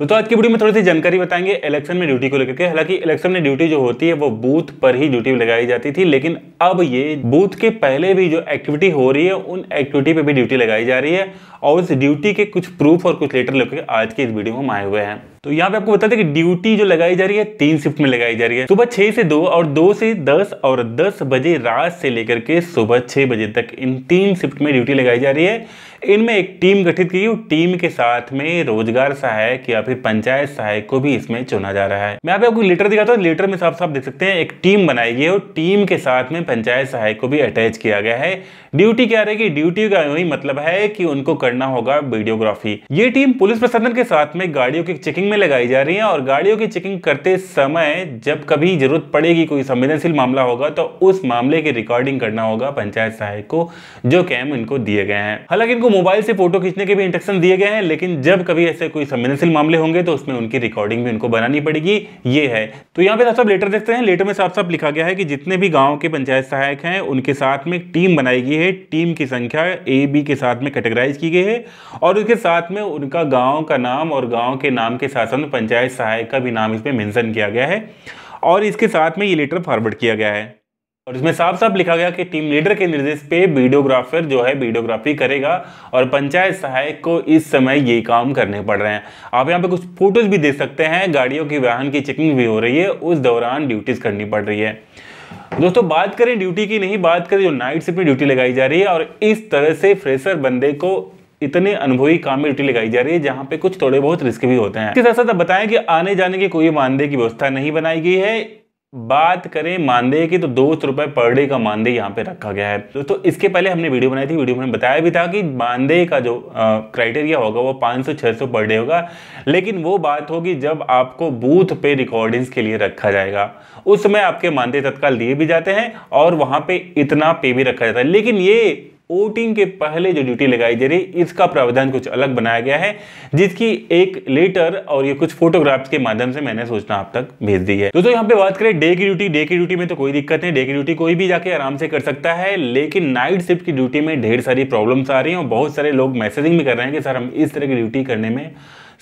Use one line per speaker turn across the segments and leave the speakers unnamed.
दोस्तों तो आज की वीडियो में थोड़ी सी जानकारी बताएंगे इलेक्शन में ड्यूटी को लेकर के हालांकि इलेक्शन में ड्यूटी जो होती है वो बूथ पर ही ड्यूटी लगाई जाती थी लेकिन अब ये बूथ के पहले भी जो एक्टिविटी हो रही है उन एक्टिविटी पे भी ड्यूटी लगाई जा रही है और उस ड्यूटी के कुछ प्रूफ और कुछ लेटर लेकर आज के इस वीडियो में हम आए हुए हैं तो यहाँ पे आपको बता दें कि ड्यूटी जो लगाई जा रही है तीन शिफ्ट में लगाई जा रही है सुबह छह से दो और दो से दस और दस बजे रात से लेकर के सुबह छह बजे तक इन तीन शिफ्ट में ड्यूटी लगाई जा रही है इनमें एक टीम गठित की टीम के साथ में रोजगार सहायक या फिर पंचायत सहायक को भी इसमें चुना जा रहा है मैं आप आपको लीटर दिखाता हूँ लेटर में साफ साफ देख सकते हैं एक टीम बनाई गई है और टीम के साथ में पंचायत सहायक को भी अटैच किया गया है ड्यूटी क्या रहेगी ड्यूटी का यही मतलब है कि उनको करना होगा वीडियोग्राफी ये टीम पुलिस प्रशासन के साथ में गाड़ियों की चेकिंग में लगाई जा रही है और गाड़ियों की चेकिंग करते समय जब कभी जरूरत पड़ेगी कोई संवेदनशील मामला होगा तो उस मामले की रिकॉर्डिंग करना होगा पंचायत सहायक को जो कैम इनको दिए गए हैं हालांकि इनको को मोबाइल से फोटो खींचने के भी इंस्ट्रक्शन दिए गए हैं लेकिन जब कभी ऐसे कोई संवेदनशील मामले होंगे तो उसमें उनकी रिकॉर्डिंग भी उनको बनानी पड़ेगी ये है तो यहाँ पे साफ साफ लेटर देखते हैं लेटर में साफ साफ लिखा गया है कि जितने भी गाँव के पंचायत सहायक हैं उनके साथ में टीम बनाई गई है टीम की संख्या ए बी के साथ में कैटेगराइज की गई है और उसके साथ में उनका गाँव का नाम और गाँव के नाम के साथ साथ पंचायत सहायक का भी नाम इसमें मैंसन किया गया है और इसके साथ में ये लेटर फॉरवर्ड किया गया है और इसमें साफ साफ लिखा गया कि टीम लीडर के निर्देश पे वीडियोग्राफर जो है वीडियोग्राफी करेगा और पंचायत सहायक को इस समय ये काम करने पड़ रहे हैं आप यहाँ पे कुछ फोटोज भी देख सकते हैं गाड़ियों की वाहन की चेकिंग भी हो रही है उस दौरान ड्यूटीज करनी पड़ रही है दोस्तों बात करें ड्यूटी की नहीं बात करें जो नाइट शिफ्ट में ड्यूटी लगाई जा रही है और इस तरह से फ्रेशर बंदे को इतने अनुभवी काम में ड्यूटी लगाई जा रही है जहाँ पे कुछ थोड़े बहुत रिस्क भी होते हैं इसके साथ साथ बताएं कि आने जाने की कोई मानदेय की व्यवस्था नहीं बनाई गई है बात करें मानदेय की तो दो सौ रुपए पर डे का मानदेय यहाँ पे रखा गया है दोस्तों तो इसके पहले हमने वीडियो बनाई थी वीडियो में बताया भी था कि मानदेय का जो क्राइटेरिया होगा वो 500-600 पर डे होगा लेकिन वो बात होगी जब आपको बूथ पे रिकॉर्डिंग्स के लिए रखा जाएगा उस समय आपके मानदेय तत्काल दिए भी जाते हैं और वहाँ पर इतना पे भी रखा जाता है लेकिन ये वोटिंग के पहले जो ड्यूटी लगाई जा रही इसका प्रावधान कुछ अलग बनाया गया है जिसकी एक लेटर और ये कुछ फोटोग्राफ्स के माध्यम से मैंने सूचना आप तक भेज दी है दोस्तों यहाँ पे बात करें डे की ड्यूटी डे की ड्यूटी में तो कोई दिक्कत नहीं डे की ड्यूटी कोई भी जाके आराम से कर सकता है लेकिन नाइट शिफ्ट की ड्यूटी में ढेर सारी प्रॉब्लम्स आ रही है और बहुत सारे लोग मैसेजिंग भी कर रहे हैं कि सर हम इस तरह की ड्यूटी करने में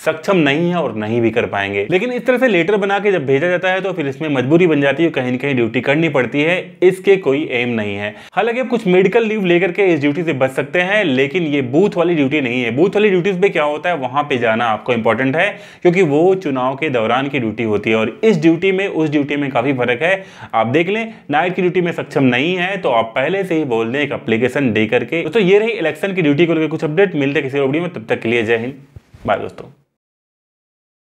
सक्षम नहीं है और नहीं भी कर पाएंगे लेकिन इस तरह से लेटर बना के जब भेजा जाता है तो फिर इसमें मजबूरी बन जाती है कहीं ना कहीं ड्यूटी करनी पड़ती है इसके कोई एम नहीं है हालांकि आप कुछ मेडिकल लीव लेकर के इस ड्यूटी से बच सकते हैं लेकिन ये बूथ वाली ड्यूटी नहीं है बूथ वाली ड्यूटीज पे क्या होता है वहां पे जाना आपको इंपॉर्टेंट है क्योंकि वो चुनाव के दौरान की ड्यूटी होती है और इस ड्यूटी में उस ड्यूटी में काफी फर्क है आप देख लें नाइट की ड्यूटी में सक्षम नहीं है तो आप पहले से ही बोल दें एक अप्लीकेशन दे करके दोस्तों ये रही इलेक्शन की ड्यूटी को लेकर कुछ अपडेट मिलते किसी में तब तक के लिए जय हिंद बाय दोस्तों